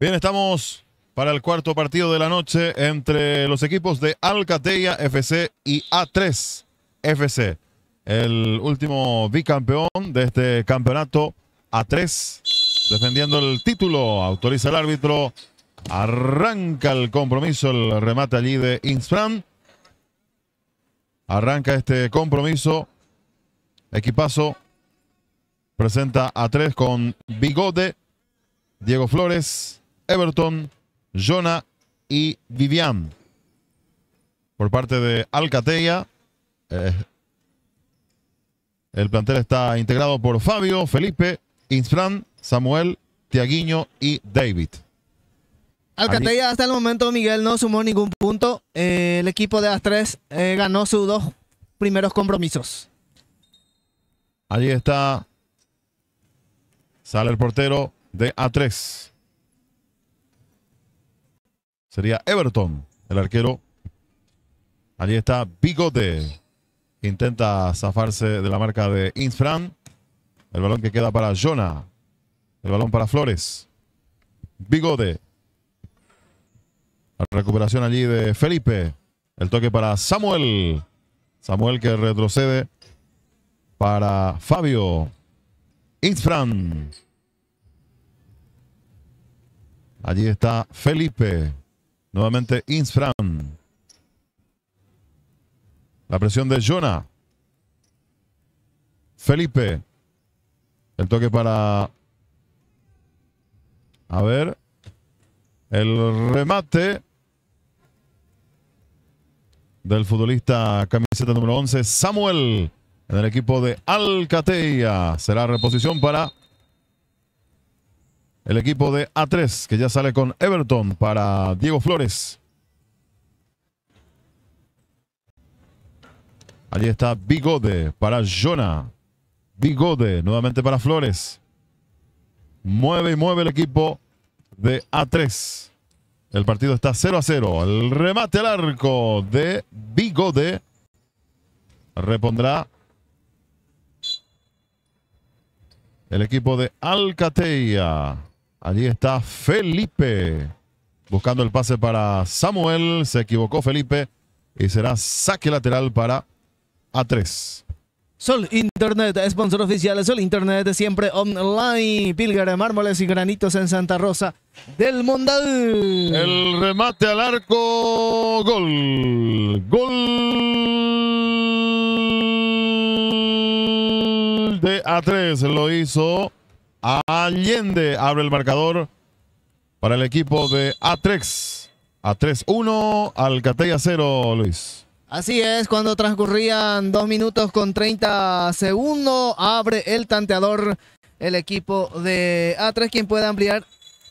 Bien, estamos para el cuarto partido de la noche entre los equipos de Alcateya FC y A3 FC. El último bicampeón de este campeonato A3, defendiendo el título, autoriza el árbitro, arranca el compromiso, el remate allí de Insfran. Arranca este compromiso, equipazo, presenta A3 con Bigote, Diego Flores, Everton, Jonah y Vivian. Por parte de Alcatella. Eh, el plantel está integrado por Fabio, Felipe, Insfran, Samuel, Tiaguinho y David. Alcatella hasta el momento, Miguel, no sumó ningún punto. Eh, el equipo de A3 eh, ganó sus dos primeros compromisos. Allí está. Sale el portero de A3 sería Everton, el arquero. Allí está Bigote. Intenta zafarse de la marca de Infran. El balón que queda para Jonah. El balón para Flores. Bigote. La recuperación allí de Felipe. El toque para Samuel. Samuel que retrocede para Fabio. Infran. Allí está Felipe. Nuevamente Insfran. La presión de Jonah. Felipe. El toque para... A ver. El remate del futbolista camiseta número 11, Samuel, en el equipo de Alcatea. Será reposición para el equipo de A3 que ya sale con Everton para Diego Flores. Allí está Bigode para Jonah. Bigode nuevamente para Flores. Mueve y mueve el equipo de A3. El partido está 0 a 0. El remate al arco de Bigode. Repondrá el equipo de Alcateia. Allí está Felipe buscando el pase para Samuel. Se equivocó Felipe y será saque lateral para A3. Sol Internet, sponsor oficial, de Sol Internet, siempre online. Pilgar de mármoles y granitos en Santa Rosa del Mondal. El remate al arco, gol. Gol de A3 lo hizo Allende abre el marcador para el equipo de A3. A3-1, Alcatella 0, Luis. Así es, cuando transcurrían Dos minutos con 30 segundos, abre el tanteador el equipo de A3, quien pueda ampliar.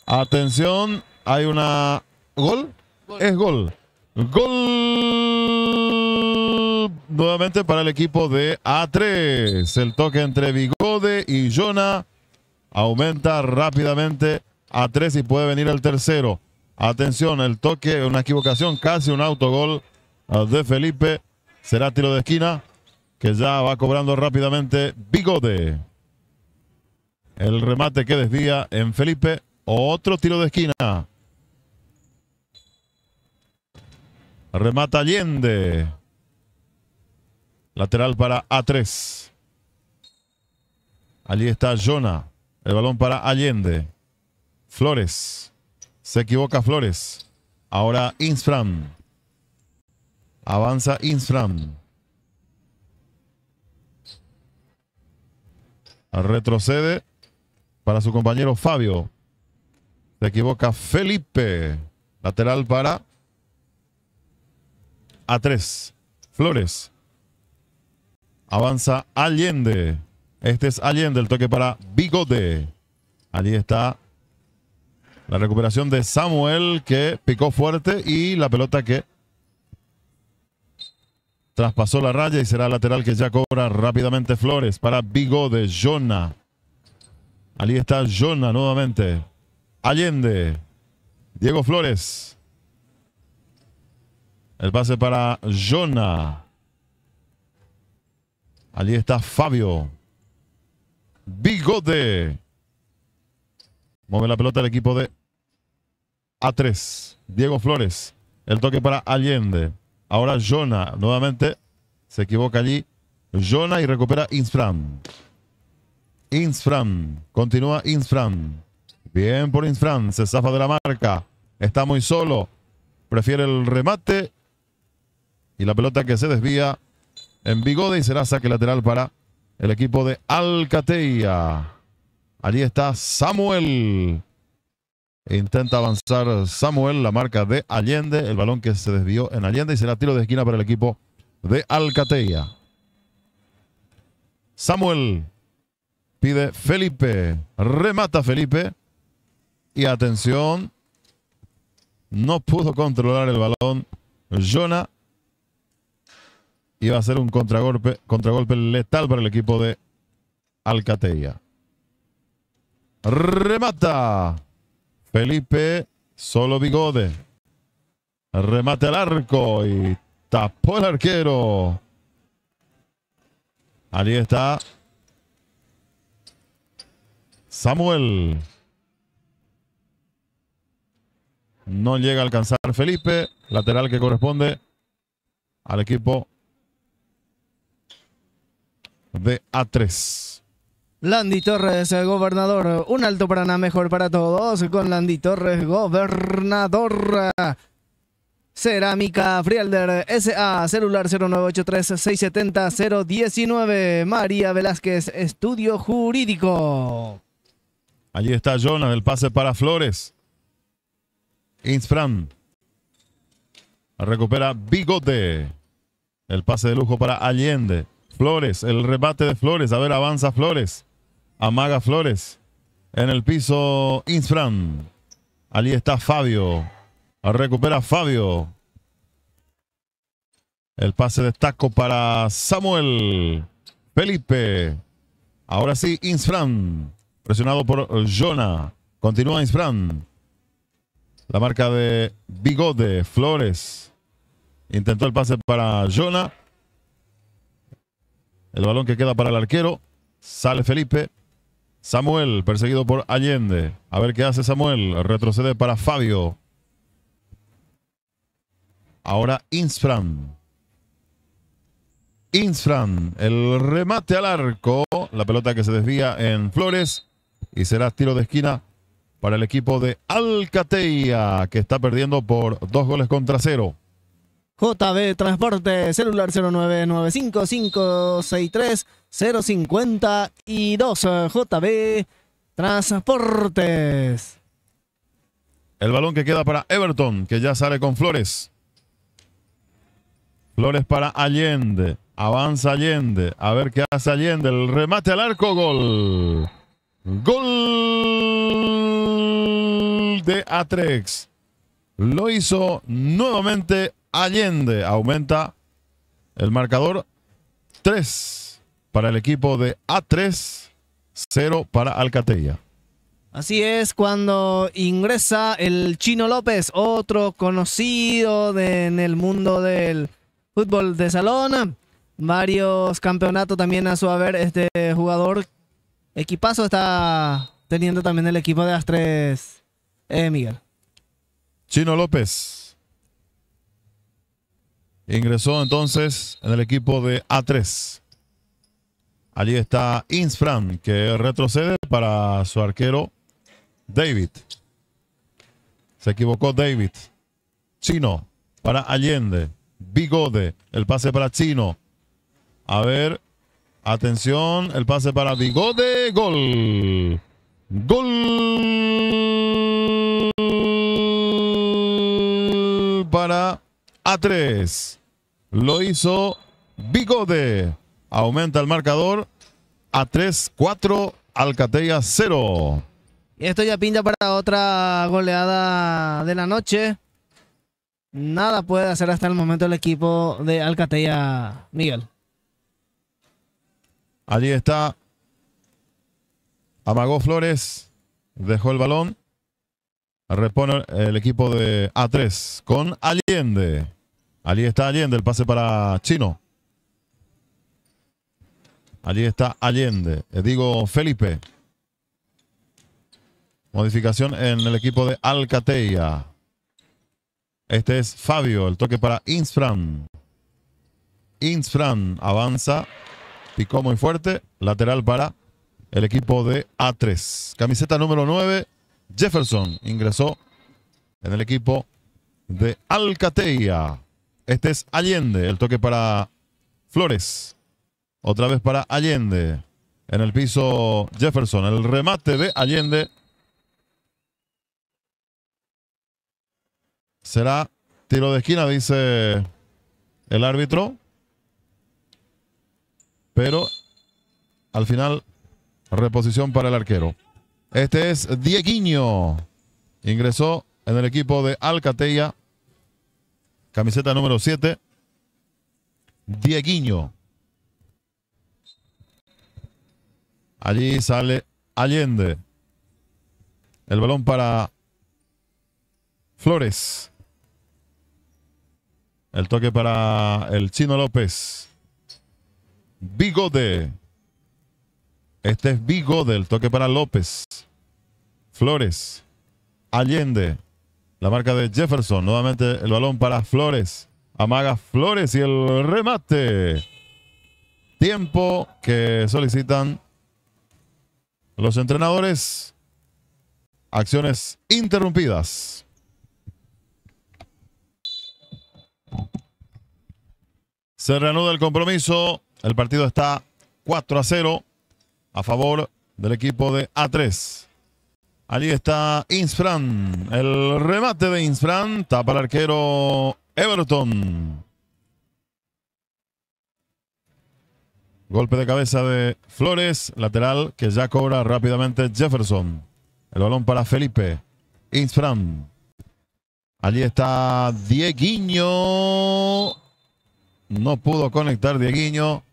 Atención, hay una... ¿Gol? Es gol. Gol nuevamente para el equipo de A3. El toque entre Bigode y Jonah aumenta rápidamente a tres y puede venir el tercero. Atención, el toque, una equivocación, casi un autogol ah, de Felipe. Será tiro de esquina que ya va cobrando rápidamente Bigode. El remate que desvía en Felipe. Otro tiro de esquina. Remata Allende. Lateral para A3. Allí está Jonah. El balón para Allende. Flores. Se equivoca Flores. Ahora Insfram. Avanza Insfram. Retrocede para su compañero Fabio. Se equivoca Felipe. Lateral para A3. Flores. Avanza Allende. Este es Allende, el toque para Bigote. Allí está la recuperación de Samuel que picó fuerte y la pelota que traspasó la raya y será lateral que ya cobra rápidamente Flores para Bigode, Jonah. Allí está Jonah nuevamente. Allende. Diego Flores. El pase para Jonah. Allí está Fabio. Bigote. Mueve la pelota el equipo de A3. Diego Flores. El toque para Allende. Ahora Jonah. Nuevamente se equivoca allí. Jonah y recupera Insfran. Insfran. Continúa Insfran. Bien por Insfran. Se zafa de la marca. Está muy solo. Prefiere el remate. Y la pelota que se desvía en Bigode y será saque lateral para el equipo de Alcateya. Allí está Samuel. Intenta avanzar Samuel, la marca de Allende, el balón que se desvió en Allende y será tiro de esquina para el equipo de Alcatea. Samuel pide Felipe, remata Felipe y atención, no pudo controlar el balón Jonah iba a ser un contragolpe, contragolpe letal para el equipo de Alcatella. Remata. Felipe Solo Bigode. Remate al arco y tapó el arquero. ahí está Samuel. No llega a alcanzar Felipe. Lateral que corresponde al equipo de A3. Landy Torres, gobernador. Un alto para nada mejor para todos. Con Landy Torres, gobernador. Cerámica Frielder SA, celular 0983-670-019. María Velázquez, estudio jurídico. Allí está Jonah el pase para Flores. Insfran. Recupera Bigote. El pase de lujo para Allende. Flores, el rebate de Flores. A ver, avanza Flores. Amaga Flores. En el piso Insfran. Allí está Fabio. Recupera Fabio. El pase de taco para Samuel. Felipe. Ahora sí, Insfran. Presionado por Jonah. Continúa Insfran. La marca de Bigote, Flores. Intentó el pase para Jonah. El balón que queda para el arquero. Sale Felipe. Samuel, perseguido por Allende. A ver qué hace Samuel. Retrocede para Fabio. Ahora Insfran. Insfran, el remate al arco. La pelota que se desvía en Flores. Y será tiro de esquina para el equipo de Alcateia, que está perdiendo por dos goles contra cero. JB Transporte, celular y 2, JB Transportes. El balón que queda para Everton, que ya sale con Flores. Flores para Allende. Avanza Allende. A ver qué hace Allende. El remate al arco, gol. Gol de Atrex. Lo hizo nuevamente Allende aumenta el marcador 3 para el equipo de A3, 0 para Alcatella. Así es, cuando ingresa el Chino López, otro conocido en el mundo del fútbol de salón. Varios campeonatos también a su haber. Este jugador equipazo está teniendo también el equipo de A3 eh, Miguel. Chino López, Ingresó entonces en el equipo de A3. Allí está Insfran, que retrocede para su arquero David. Se equivocó David. Chino para Allende. Bigode. El pase para Chino. A ver. Atención. El pase para Bigode. Gol. Gol. a 3. Lo hizo Bigode, Aumenta el marcador a 3, 4, Alcatella 0. Esto ya pinta para otra goleada de la noche. Nada puede hacer hasta el momento el equipo de Alcatella, Miguel. Allí está. Amagó Flores. Dejó el balón. Repone el equipo de A3 con Allende. Allí está Allende, el pase para Chino. Allí está Allende. Eh, digo, Felipe. Modificación en el equipo de Alcateia. Este es Fabio. El toque para Insfran. Insfran avanza. Picó muy fuerte. Lateral para el equipo de A3. Camiseta número 9. Jefferson ingresó en el equipo de Alcateia. Este es Allende. El toque para Flores. Otra vez para Allende. En el piso Jefferson. El remate de Allende. Será tiro de esquina, dice el árbitro. Pero al final, reposición para el arquero. Este es Dieguiño. Ingresó en el equipo de Alcatella. Camiseta número 7. Dieguiño. Allí sale Allende. El balón para Flores. El toque para el Chino López. Bigode. Este es Bigode. El toque para López. Flores. Allende. La marca de Jefferson. Nuevamente el balón para Flores. Amaga Flores y el remate. Tiempo que solicitan los entrenadores. Acciones interrumpidas. Se reanuda el compromiso. El partido está 4 a 0 a favor del equipo de A3. Allí está Insfran. El remate de Insfran. Tapa el arquero Everton. Golpe de cabeza de Flores. Lateral que ya cobra rápidamente Jefferson. El balón para Felipe. Insfran. Allí está Dieguiño. No pudo conectar Dieguiño.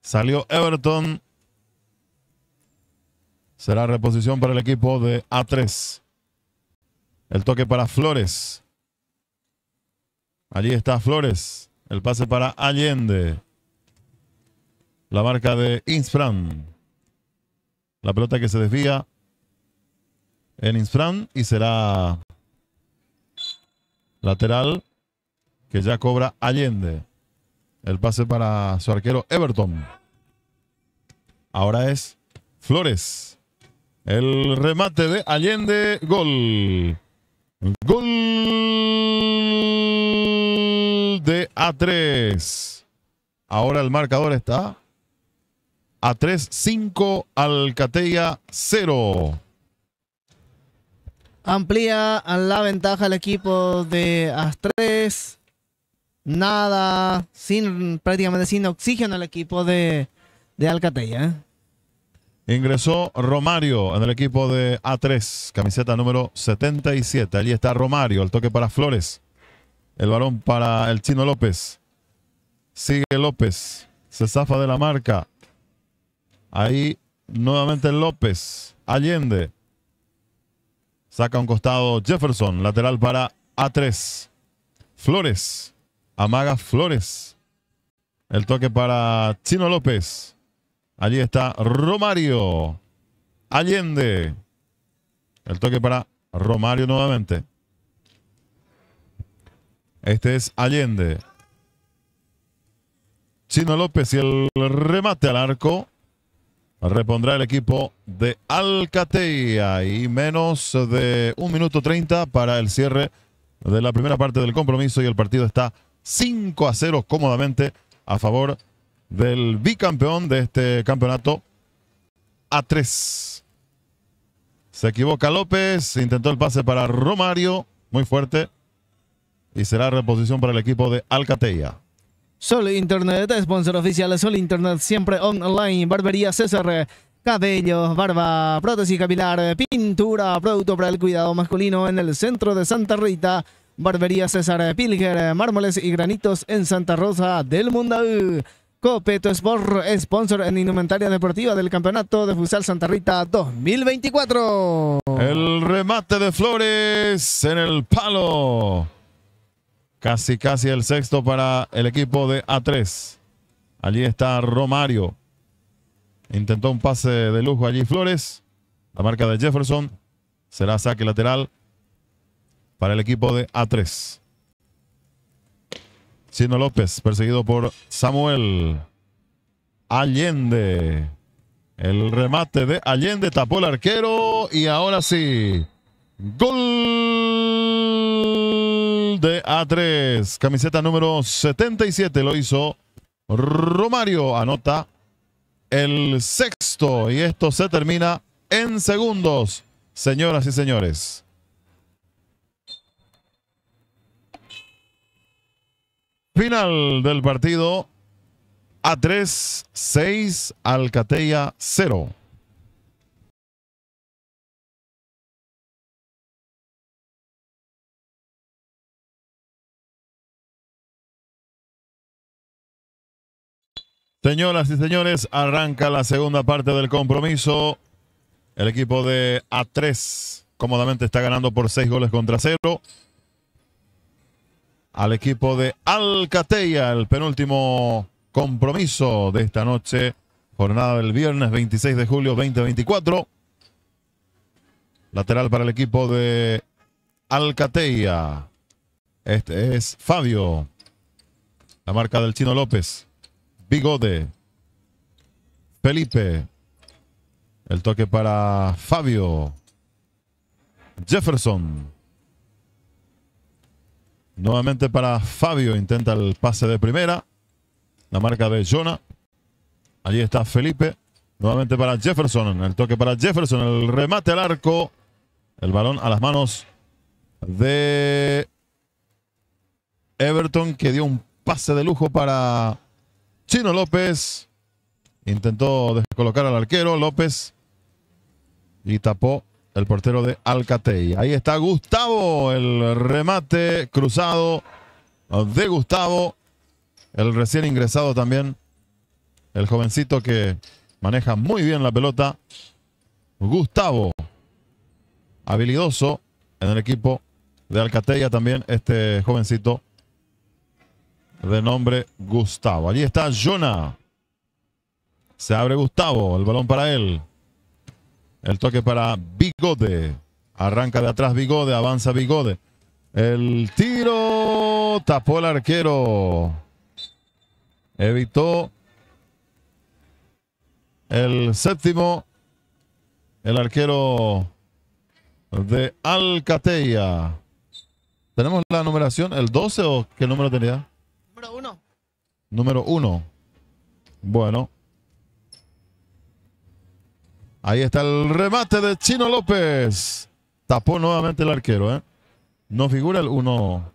Salió Everton. Será reposición para el equipo de A3. El toque para Flores. Allí está Flores. El pase para Allende. La marca de Insfran. La pelota que se desvía en Insfran y será lateral que ya cobra Allende. El pase para su arquero Everton. Ahora es Flores. El remate de Allende, gol. Gol de A3. Ahora el marcador está a 3-5 Alcatella 0. Amplía la ventaja el equipo de A3. Nada, sin, prácticamente sin oxígeno el equipo de, de ¿eh? Ingresó Romario en el equipo de A3, camiseta número 77. Allí está Romario, el toque para Flores. El balón para el chino López. Sigue López, se zafa de la marca. Ahí nuevamente López, Allende. Saca un costado Jefferson, lateral para A3. Flores, amaga Flores. El toque para Chino López. Allí está Romario Allende. El toque para Romario nuevamente. Este es Allende. Chino López y el remate al arco. Repondrá el equipo de Alcatea y menos de un minuto 30 para el cierre de la primera parte del compromiso y el partido está 5 a 0 cómodamente a favor de del bicampeón de este campeonato a 3. Se equivoca López, intentó el pase para Romario, muy fuerte, y será reposición para el equipo de Alcatella. Sol Internet, sponsor oficial Sol Internet, siempre online, barbería César, cabello, barba, prótesis capilar, pintura, producto para el cuidado masculino en el centro de Santa Rita. Barbería César Pilger, mármoles y granitos en Santa Rosa del Mundo Copeto Sport sponsor en indumentaria deportiva del Campeonato de Futsal Santa Rita 2024. El remate de Flores en el palo. Casi, casi el sexto para el equipo de A3. Allí está Romario. Intentó un pase de lujo allí Flores. La marca de Jefferson. Será saque lateral para el equipo de A3. Sino López, perseguido por Samuel Allende. El remate de Allende tapó el arquero y ahora sí. Gol de A3. Camiseta número 77 lo hizo Romario. Anota el sexto y esto se termina en segundos, señoras y señores. Final del partido. A 3, 6, Alcatella 0. Señoras y señores, arranca la segunda parte del compromiso. El equipo de A3 cómodamente está ganando por 6 goles contra 0 al equipo de Alcatella, el penúltimo compromiso de esta noche, jornada del viernes 26 de julio 2024. Lateral para el equipo de Alcatella, Este es Fabio. La marca del Chino López. Bigode. Felipe. El toque para Fabio. Jefferson. Nuevamente para Fabio, intenta el pase de primera. La marca de Jonah. Allí está Felipe. Nuevamente para Jefferson. El toque para Jefferson. El remate al arco. El balón a las manos de Everton que dio un pase de lujo para Chino López. Intentó descolocar al arquero López y tapó el portero de Alcatey. Ahí está Gustavo, el remate cruzado de Gustavo, el recién ingresado también, el jovencito que maneja muy bien la pelota. Gustavo, habilidoso en el equipo de Alcatella también, este jovencito de nombre Gustavo. Allí está Jonah. Se abre Gustavo, el balón para él. El toque para Bigode. Arranca de atrás Bigode, avanza Bigode. El tiro tapó el arquero. Evitó el séptimo. El arquero de Alcatella. Tenemos la numeración, el 12 o qué número tenía? Número 1. Número 1. Bueno. Ahí está el remate de Chino López. Tapó nuevamente el arquero, ¿eh? No figura el 1.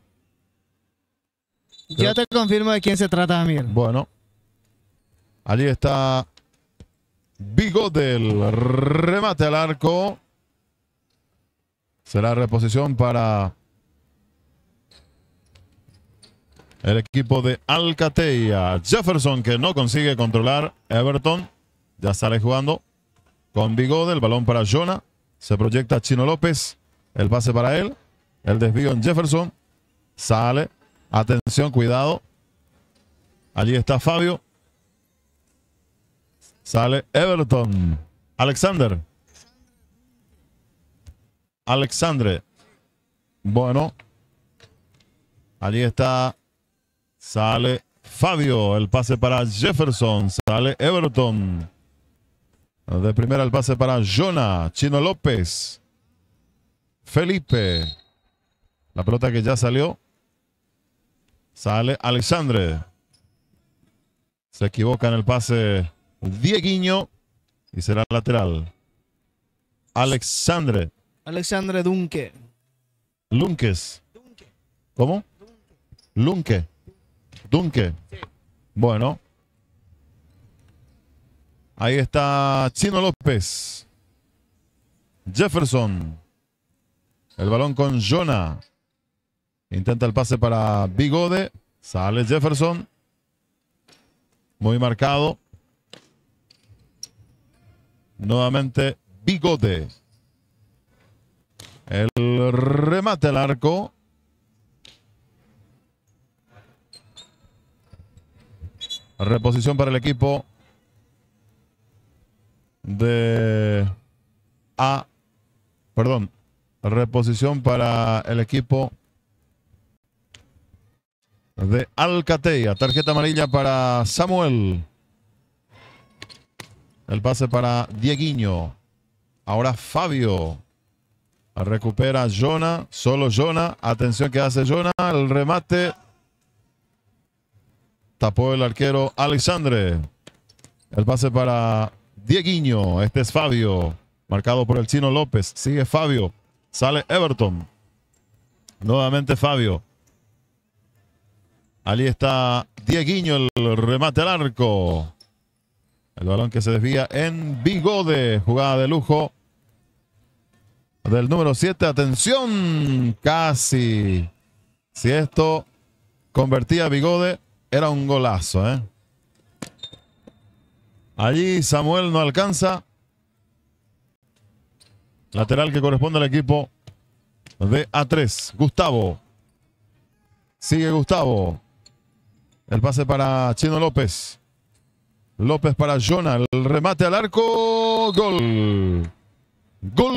Yo te confirmo de quién se trata, Amir. Bueno. Allí está Vigo del remate al arco. Será reposición para el equipo de Alcatea. Jefferson que no consigue controlar. Everton ya sale jugando con Bigode, el balón para Jonah, se proyecta Chino López, el pase para él, el desvío en Jefferson, sale, atención, cuidado, allí está Fabio, sale Everton, Alexander, Alexandre, bueno, allí está, sale Fabio, el pase para Jefferson, sale Everton. De primera el pase para Jonah, Chino López, Felipe. La pelota que ya salió. Sale Alexandre. Se equivoca en el pase Dieguiño y será lateral. Alexandre. Alexandre Dunque. Lunques. ¿Cómo? Dunque. Dunque. Bueno, Ahí está Chino López. Jefferson. El balón con Jonah. Intenta el pase para Bigode. Sale Jefferson. Muy marcado. Nuevamente Bigode. El remate al arco. Reposición para el equipo de A, perdón, reposición para el equipo de Alcatea. Tarjeta amarilla para Samuel. El pase para Dieguiño. Ahora Fabio. Recupera Jonah. Solo Jonah. Atención que hace Jonah. El remate. Tapó el arquero Alexandre. El pase para Dieguiño. Este es Fabio, marcado por el Chino López. Sigue Fabio. Sale Everton. Nuevamente Fabio. Allí está Dieguiño, el remate al arco. El balón que se desvía en Bigode. Jugada de lujo del número 7. Atención, casi. Si esto convertía a Bigode, era un golazo, ¿eh? Allí Samuel no alcanza. Lateral que corresponde al equipo de A3. Gustavo. Sigue Gustavo. El pase para Chino López. López para Jonah. El remate al arco. Gol. Gol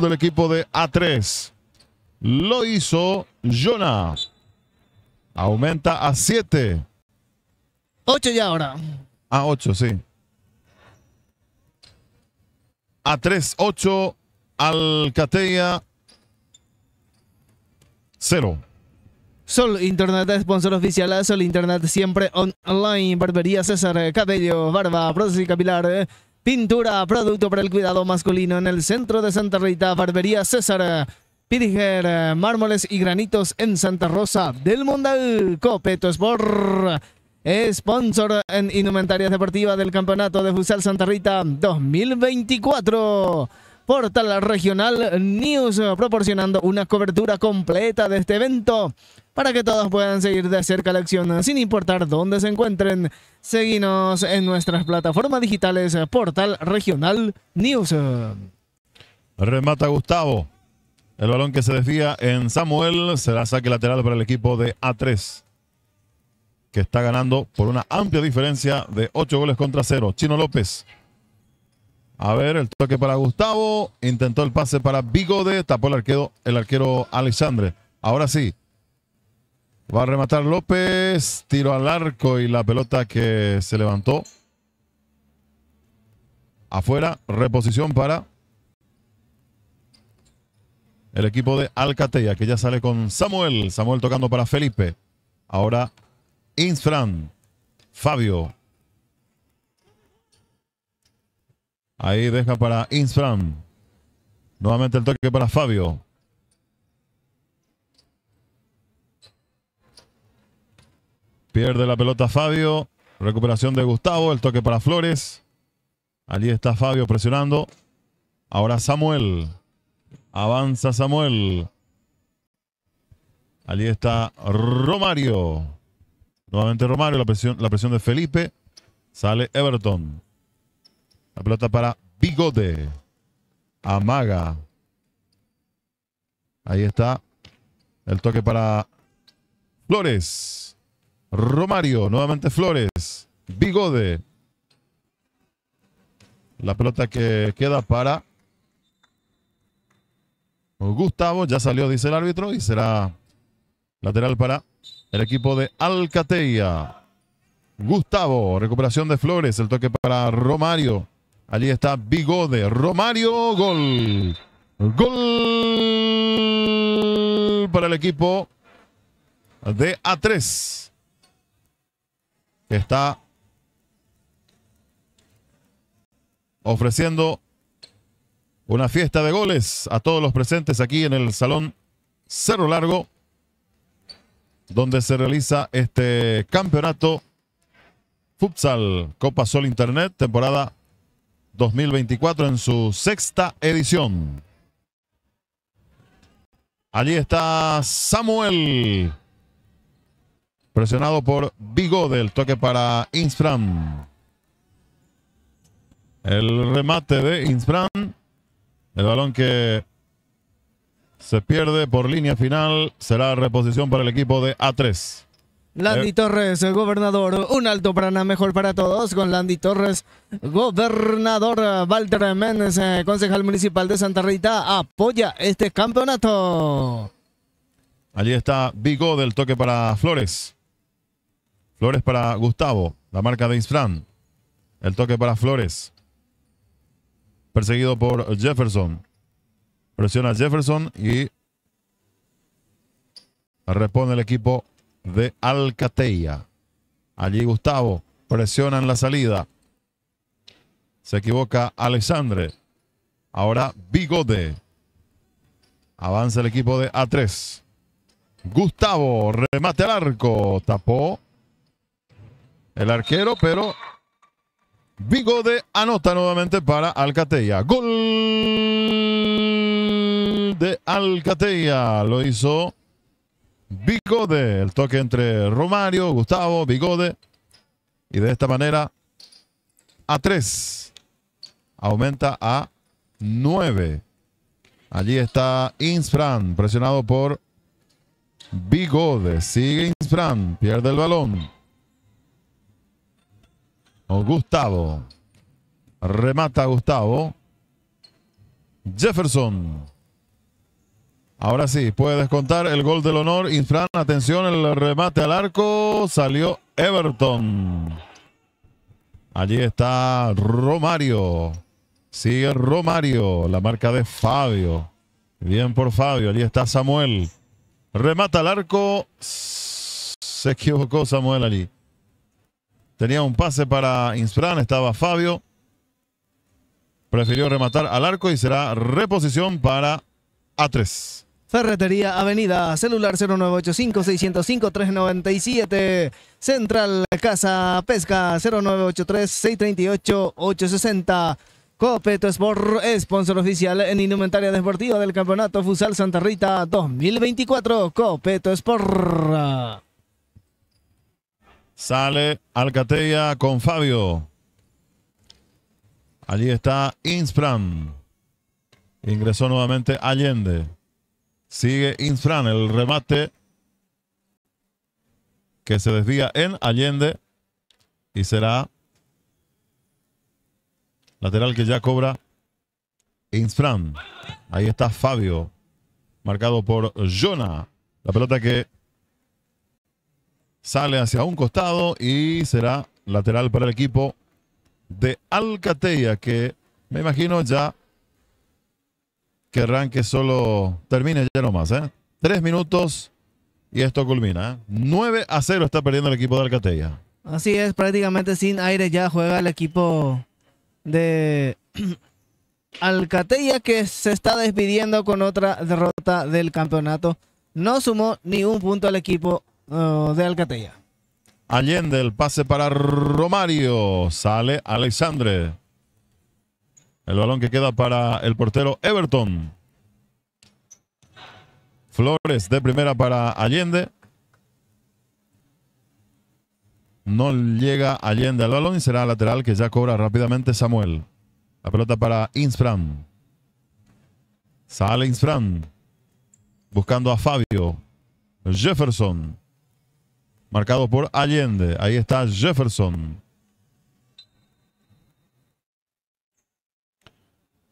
del equipo de A3. Lo hizo Jonah. Aumenta a 7. 8 ya ahora. A 8, sí. A 3, 8. Alcatella. 0. Sol Internet, sponsor oficial. ¿eh? Sol Internet, siempre online. Barbería César, eh, cabello, barba, prótesis capilar. Eh. Pintura, producto para el cuidado masculino en el centro de Santa Rita, Barbería César. Piriger eh, Mármoles y Granitos en Santa Rosa del Mundial. Copeto Sport, eh, sponsor en indumentaria deportiva del Campeonato de Futsal Santa Rita 2024. Portal Regional News eh, proporcionando una cobertura completa de este evento para que todos puedan seguir de cerca la acción sin importar dónde se encuentren. Seguinos en nuestras plataformas digitales Portal Regional News. Remata Gustavo. El balón que se desvía en Samuel será saque lateral para el equipo de A3, que está ganando por una amplia diferencia de 8 goles contra 0. Chino López. A ver, el toque para Gustavo. Intentó el pase para Bigode. Tapó el arquero, el arquero Alexandre. Ahora sí. Va a rematar López. Tiro al arco y la pelota que se levantó. Afuera, reposición para el equipo de Alcatea, que ya sale con Samuel. Samuel tocando para Felipe. Ahora Insfran, Fabio. Ahí deja para Insfran. Nuevamente el toque para Fabio. Pierde la pelota Fabio. Recuperación de Gustavo. El toque para Flores. Allí está Fabio presionando. Ahora Samuel. Avanza Samuel. Allí está Romario. Nuevamente Romario, la presión, la presión de Felipe. Sale Everton. La pelota para Bigode. Amaga. Ahí está. El toque para Flores. Romario. Nuevamente Flores. Bigode. La pelota que queda para pues Gustavo ya salió, dice el árbitro, y será lateral para el equipo de Alcateia. Gustavo, recuperación de Flores, el toque para Romario. Allí está Bigode. Romario, gol. Gol para el equipo de A3. Está ofreciendo una fiesta de goles a todos los presentes aquí en el Salón Cerro Largo, donde se realiza este campeonato Futsal Copa Sol Internet, temporada 2024 en su sexta edición. Allí está Samuel, presionado por Vigo del toque para Insfram. El remate de Insfram. El balón que se pierde por línea final será reposición para el equipo de A3. Landy eh. Torres, el gobernador. Un alto para nada mejor para todos con Landy Torres, gobernador. Walter Méndez, eh, concejal municipal de Santa Rita, apoya este campeonato. Allí está Vigo del toque para Flores. Flores para Gustavo, la marca de Isfran. El toque para Flores perseguido por Jefferson. Presiona Jefferson y responde el equipo de Alcateia. Allí Gustavo presiona en la salida. Se equivoca Alexandre. Ahora Bigote. Avanza el equipo de A3. Gustavo remate al arco. Tapó el arquero, pero Bigode anota nuevamente para Alcatella. Gol de Alcatella. Lo hizo Bigode. El toque entre Romario, Gustavo, Bigode. Y de esta manera, a 3. Aumenta a 9. Allí está Insfran, presionado por Bigode. Sigue Insfran, pierde el balón. Gustavo. Remata Gustavo. Jefferson. Ahora sí, puede descontar el gol del honor. Infran, atención, el remate al arco. Salió Everton. Allí está Romario. Sigue Romario, la marca de Fabio. Bien por Fabio, allí está Samuel. Remata al arco. Se equivocó Samuel allí. Tenía un pase para Inspran, estaba Fabio. Prefirió rematar al arco y será reposición para A3. Ferretería Avenida, celular 0985-605-397, Central Casa Pesca 0983-638-860. Copeto Sport, sponsor oficial en indumentaria deportiva del Campeonato Fusal Santa Rita 2024. Copeto Sport. Sale Alcatea con Fabio. Allí está Inspran. Ingresó nuevamente Allende. Sigue Inspran. El remate que se desvía en Allende. Y será lateral que ya cobra Inspran. Ahí está Fabio. Marcado por Jonah. La pelota que sale hacia un costado y será lateral para el equipo de Alcatella, que me imagino ya querrán que solo termine ya nomás. ¿eh? Tres minutos y esto culmina. 9 ¿eh? a 0 está perdiendo el equipo de Alcatella. Así es, prácticamente sin aire ya juega el equipo de Alcatella que se está despidiendo con otra derrota del campeonato. No sumó ni un punto al equipo Oh, de Alcatea. Allende, el pase para Romario. Sale Alexandre. El balón que queda para el portero Everton. Flores de primera para Allende. No llega Allende al balón y será lateral que ya cobra rápidamente Samuel. La pelota para Insfran. Sale Insfran. Buscando a Fabio. Jefferson marcado por Allende. Ahí está Jefferson.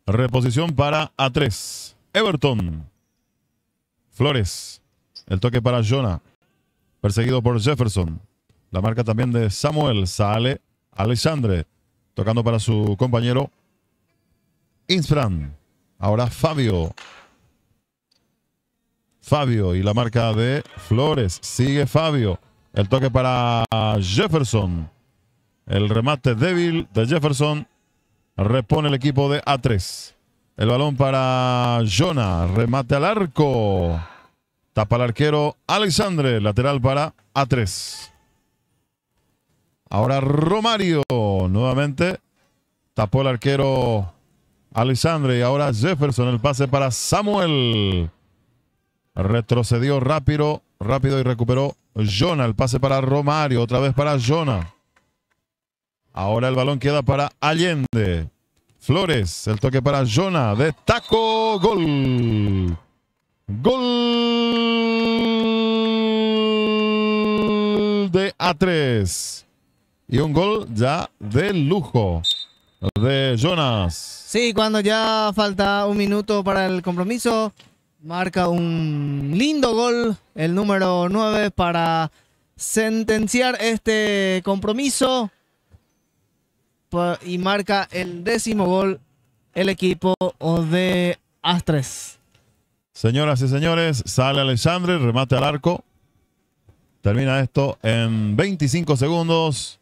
Reposición para A3. Everton. Flores. El toque para Jonah. Perseguido por Jefferson. La marca también de Samuel. Sale Alexandre. Tocando para su compañero Insfran. Ahora Fabio. Fabio y la marca de Flores. Sigue Fabio. El toque para Jefferson. El remate débil de Jefferson. Repone el equipo de A3. El balón para Jonah. Remate al arco. Tapa el arquero Alexandre. Lateral para A3. Ahora Romario. Nuevamente. Tapó el arquero Alexandre. Y ahora Jefferson. El pase para Samuel. Retrocedió rápido, rápido y recuperó Jonah. El pase para Romario, otra vez para Jonah. Ahora el balón queda para Allende. Flores, el toque para Jonah. De taco, gol. Gol de A3. Y un gol ya de lujo de Jonas. Sí, cuando ya falta un minuto para el compromiso, Marca un lindo gol el número 9 para sentenciar este compromiso. Y marca el décimo gol el equipo de Astres. Señoras y señores, sale Alexandre, remate al arco. Termina esto en 25 segundos.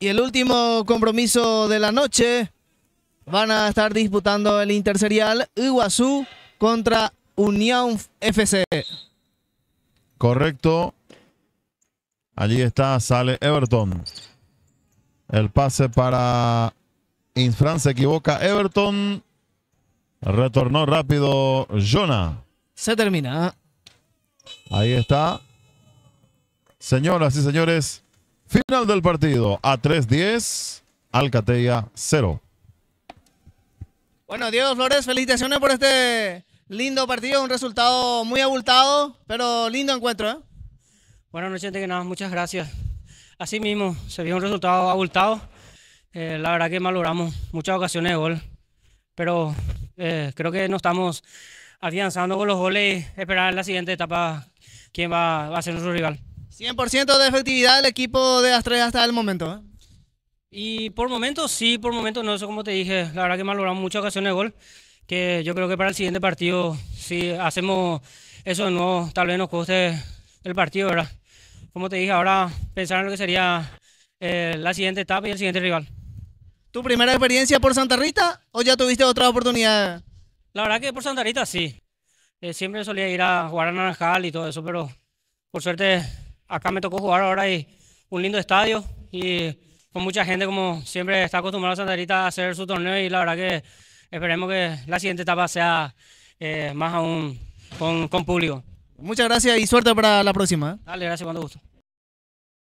Y el último compromiso de la noche van a estar disputando el interserial Iguazú contra Unión FC. Correcto. Allí está, sale Everton. El pase para Infran, se equivoca Everton. Retornó rápido Jonah. Se termina. Ahí está. Señoras y señores, final del partido. A 3-10, Alcatella 0. Bueno, Diego Flores, felicitaciones por este Lindo partido, un resultado muy abultado, pero lindo encuentro. ¿eh? no noches, gente que nada, muchas gracias. Así mismo, se vio un resultado abultado. Eh, la verdad que malogramos muchas ocasiones de gol, pero eh, creo que nos estamos afianzando con los goles esperar en la siguiente etapa quién va, a ser nuestro rival. 100% de efectividad del equipo de Astrea hasta el momento. ¿eh? Y por momentos sí, por momentos no, eso como te dije, la verdad que malogramos muchas ocasiones de gol que yo creo que para el siguiente partido, si hacemos eso de nuevo, tal vez nos coste el partido, ¿verdad? Como te dije, ahora pensar en lo que sería eh, la siguiente etapa y el siguiente rival. ¿Tu primera experiencia por Santa Rita o ya tuviste otra oportunidad? La verdad que por Santa Rita sí. Eh, siempre solía ir a jugar a Naranjal y todo eso, pero por suerte acá me tocó jugar ahora y un lindo estadio y con mucha gente como siempre está acostumbrado Santa Rita a hacer su torneo y la verdad que esperemos que la siguiente etapa sea eh, más aún con, público. Muchas gracias y suerte para la próxima. ¿eh? Dale, gracias, cuando gusto.